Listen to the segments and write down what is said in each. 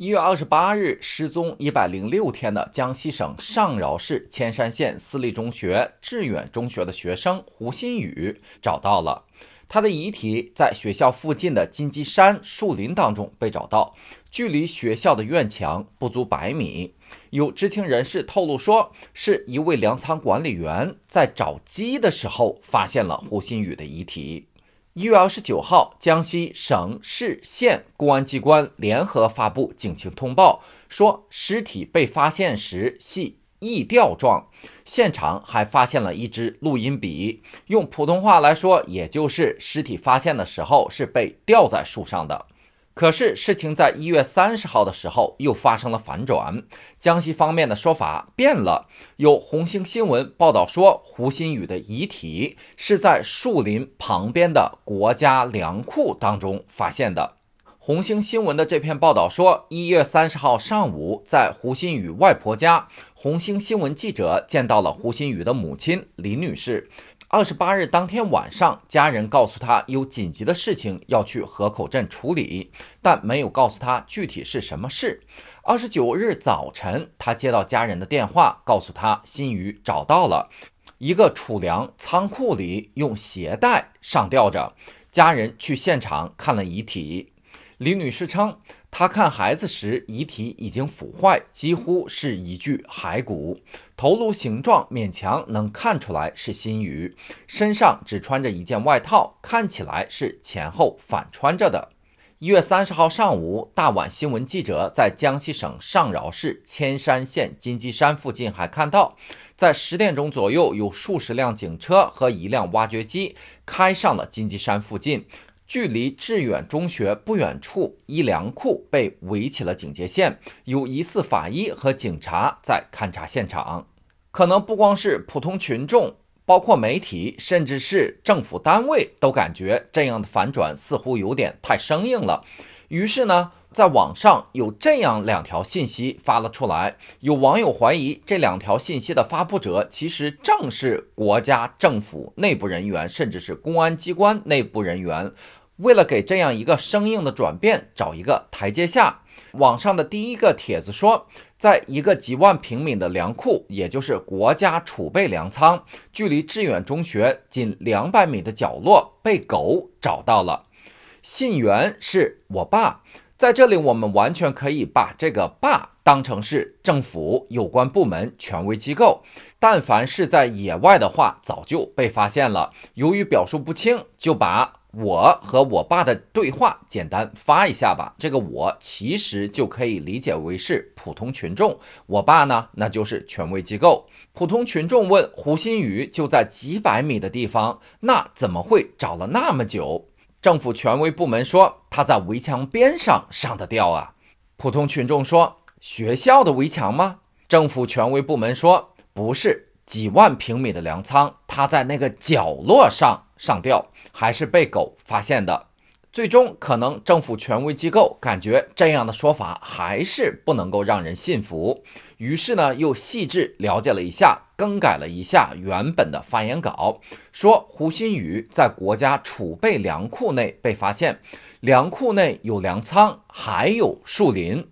一月二十八日，失踪一百零六天的江西省上饶市铅山县私立中学致远中学的学生胡新宇找到了，他的遗体在学校附近的金鸡山树林当中被找到，距离学校的院墙不足百米。有知情人士透露说，是一位粮仓管理员在找鸡的时候发现了胡新宇的遗体。一月二十九号，江西省市县公安机关联合发布警情通报，说尸体被发现时系缢吊状，现场还发现了一支录音笔。用普通话来说，也就是尸体发现的时候是被吊在树上的。可是事情在一月三十号的时候又发生了反转，江西方面的说法变了。有红星新闻报道说，胡鑫宇的遗体是在树林旁边的国家粮库当中发现的。红星新闻的这篇报道说，一月三十号上午在胡鑫宇外婆家，红星新闻记者见到了胡鑫宇的母亲林女士。二十八日当天晚上，家人告诉他有紧急的事情要去河口镇处理，但没有告诉他具体是什么事。二十九日早晨，他接到家人的电话，告诉他新雨找到了，一个储粮仓库里用鞋带上吊着。家人去现场看了遗体。李女士称。他看孩子时，遗体已经腐坏，几乎是一具骸骨，头颅形状勉强能看出来是新鱼，身上只穿着一件外套，看起来是前后反穿着的。一月三十号上午，大晚新闻记者在江西省上饶市铅山县金鸡山附近还看到，在十点钟左右，有数十辆警车和一辆挖掘机开上了金鸡山附近。距离致远中学不远处，一粮库被围起了警戒线，有疑似法医和警察在勘察现场。可能不光是普通群众，包括媒体，甚至是政府单位都感觉这样的反转似乎有点太生硬了。于是呢，在网上有这样两条信息发了出来。有网友怀疑这两条信息的发布者其实正是国家政府内部人员，甚至是公安机关内部人员。为了给这样一个生硬的转变找一个台阶下，网上的第一个帖子说，在一个几万平米的粮库，也就是国家储备粮仓，距离致远中学仅两百米的角落，被狗找到了。信源是我爸。在这里，我们完全可以把这个爸当成是政府有关部门权威机构。但凡是在野外的话，早就被发现了。由于表述不清，就把我和我爸的对话简单发一下吧。这个我其实就可以理解为是普通群众，我爸呢，那就是权威机构。普通群众问胡新宇：“就在几百米的地方，那怎么会找了那么久？”政府权威部门说。他在围墙边上上的吊啊！普通群众说学校的围墙吗？政府权威部门说不是，几万平米的粮仓，他在那个角落上上吊，还是被狗发现的。最终，可能政府权威机构感觉这样的说法还是不能够让人信服，于是呢，又细致了解了一下，更改了一下原本的发言稿，说胡鑫宇在国家储备粮库内被发现，粮库内有粮仓，还有树林。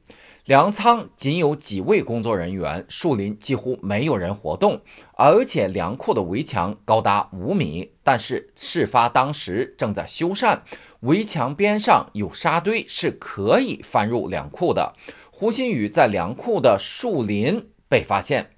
粮仓仅有几位工作人员，树林几乎没有人活动，而且粮库的围墙高达五米，但是事发当时正在修缮，围墙边上有沙堆是可以翻入粮库的。胡新宇在粮库的树林被发现。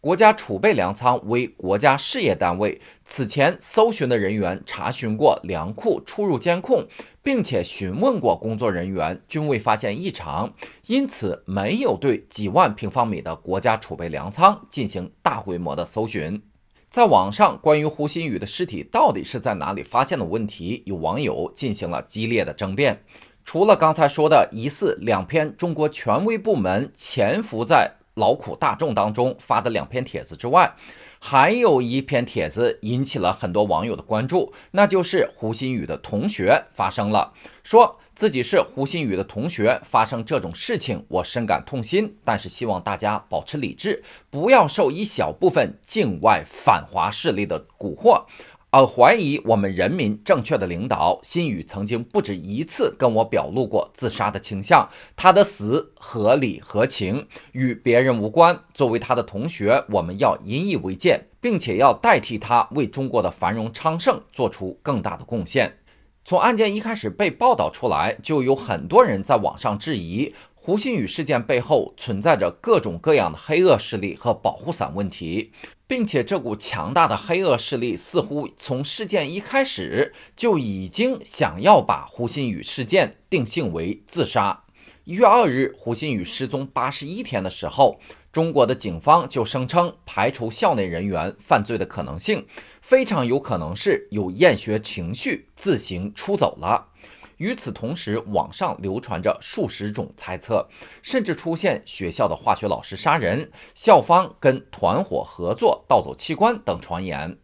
国家储备粮仓为国家事业单位。此前搜寻的人员查询过粮库出入监控，并且询问过工作人员，均未发现异常，因此没有对几万平方米的国家储备粮仓进行大规模的搜寻。在网上，关于胡鑫宇的尸体到底是在哪里发现的问题，有网友进行了激烈的争辩。除了刚才说的疑似两篇中国权威部门潜伏在。劳苦大众当中发的两篇帖子之外，还有一篇帖子引起了很多网友的关注，那就是胡鑫宇的同学发生了，说自己是胡鑫宇的同学，发生这种事情我深感痛心，但是希望大家保持理智，不要受一小部分境外反华势力的蛊惑。而怀疑我们人民正确的领导，新宇曾经不止一次跟我表露过自杀的倾向。他的死合理合情，与别人无关。作为他的同学，我们要引以为戒，并且要代替他为中国的繁荣昌盛做出更大的贡献。从案件一开始被报道出来，就有很多人在网上质疑。胡鑫宇事件背后存在着各种各样的黑恶势力和保护伞问题，并且这股强大的黑恶势力似乎从事件一开始就已经想要把胡鑫宇事件定性为自杀。一月二日，胡鑫宇失踪八十一天的时候，中国的警方就声称排除校内人员犯罪的可能性，非常有可能是有厌学情绪自行出走了。与此同时，网上流传着数十种猜测，甚至出现学校的化学老师杀人、校方跟团伙合作盗走器官等传言。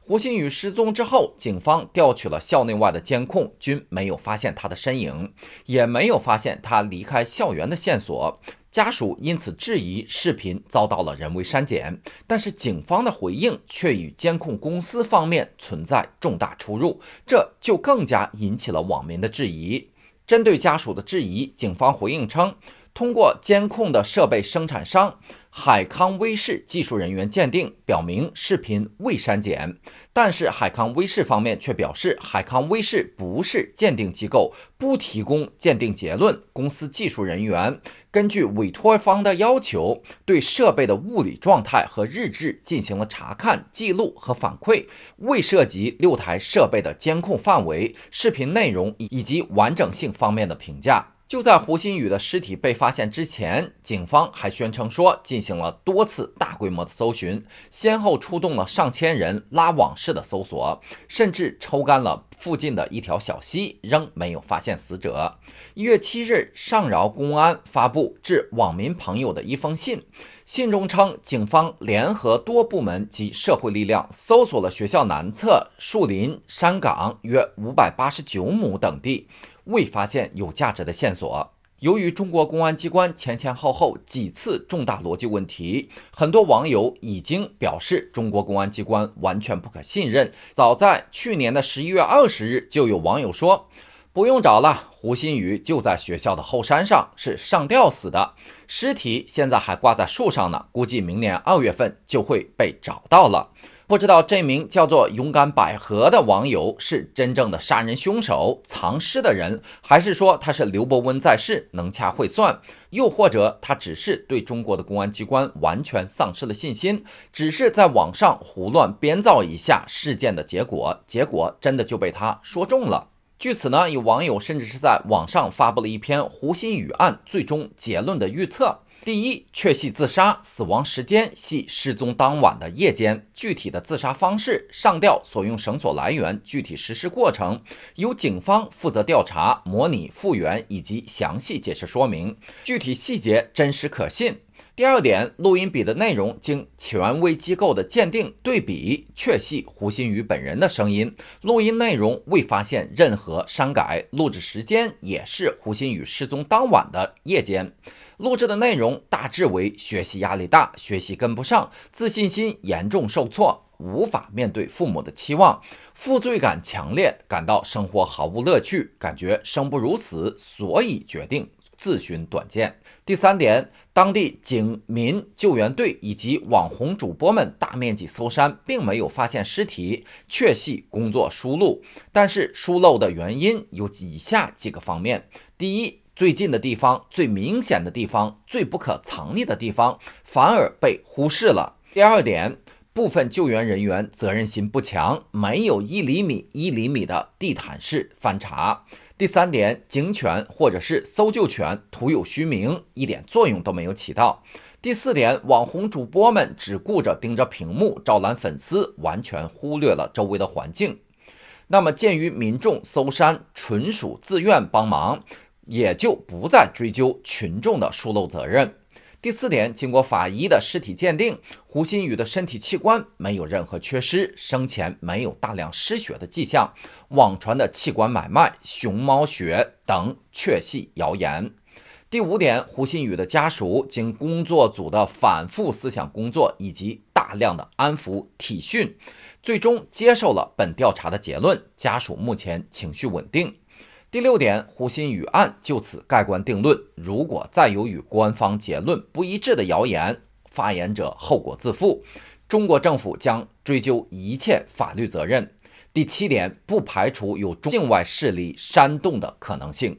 胡鑫宇失踪之后，警方调取了校内外的监控，均没有发现他的身影，也没有发现他离开校园的线索。家属因此质疑视频遭到了人为删减，但是警方的回应却与监控公司方面存在重大出入，这就更加引起了网民的质疑。针对家属的质疑，警方回应称。通过监控的设备生产商海康威视技术人员鉴定表明，视频未删减，但是海康威视方面却表示，海康威视不是鉴定机构，不提供鉴定结论。公司技术人员根据委托方的要求，对设备的物理状态和日志进行了查看、记录和反馈，未涉及六台设备的监控范围、视频内容以及完整性方面的评价。就在胡鑫宇的尸体被发现之前，警方还宣称说进行了多次大规模的搜寻，先后出动了上千人拉网式的搜索，甚至抽干了附近的一条小溪，仍没有发现死者。一月七日，上饶公安发布致网民朋友的一封信，信中称警方联合多部门及社会力量，搜索了学校南侧树林、山岗约五百八十九亩等地。未发现有价值的线索。由于中国公安机关前前后后几次重大逻辑问题，很多网友已经表示中国公安机关完全不可信任。早在去年的十一月二十日，就有网友说：“不用找了，胡鑫宇就在学校的后山上，是上吊死的，尸体现在还挂在树上呢，估计明年二月份就会被找到了。”不知道这名叫做“勇敢百合”的网友是真正的杀人凶手、藏尸的人，还是说他是刘伯温在世能掐会算，又或者他只是对中国的公安机关完全丧失了信心，只是在网上胡乱编造一下事件的结果，结果真的就被他说中了。据此呢，有网友甚至是在网上发布了一篇胡鑫宇案最终结论的预测。第一，确系自杀，死亡时间系失踪当晚的夜间。具体的自杀方式、上吊所用绳索来源、具体实施过程，由警方负责调查、模拟复原以及详细解释说明，具体细节真实可信。第二点，录音笔的内容经权威机构的鉴定对比，确系胡鑫宇本人的声音。录音内容未发现任何删改，录制时间也是胡鑫宇失踪当晚的夜间。录制的内容大致为：学习压力大，学习跟不上，自信心严重受挫，无法面对父母的期望，负罪感强烈，感到生活毫无乐趣，感觉生不如死，所以决定自寻短见。第三点，当地警民救援队以及网红主播们大面积搜山，并没有发现尸体，确系工作疏漏。但是疏漏的原因有以下几个方面：第一，最近的地方、最明显的地方、最不可藏匿的地方，反而被忽视了。第二点，部分救援人员责任心不强，没有一厘米一厘米的地毯式翻查。第三点，警犬或者是搜救犬徒有虚名，一点作用都没有起到。第四点，网红主播们只顾着盯着屏幕招揽粉丝，完全忽略了周围的环境。那么，鉴于民众搜山纯属自愿帮忙。也就不再追究群众的疏漏责任。第四点，经过法医的尸体鉴定，胡鑫宇的身体器官没有任何缺失，生前没有大量失血的迹象。网传的器官买卖、熊猫血等确系谣言。第五点，胡鑫宇的家属经工作组的反复思想工作以及大量的安抚体训，最终接受了本调查的结论，家属目前情绪稳定。第六点，胡鑫宇案就此盖棺定论。如果再有与官方结论不一致的谣言，发言者后果自负。中国政府将追究一切法律责任。第七点，不排除有境外势力煽动的可能性。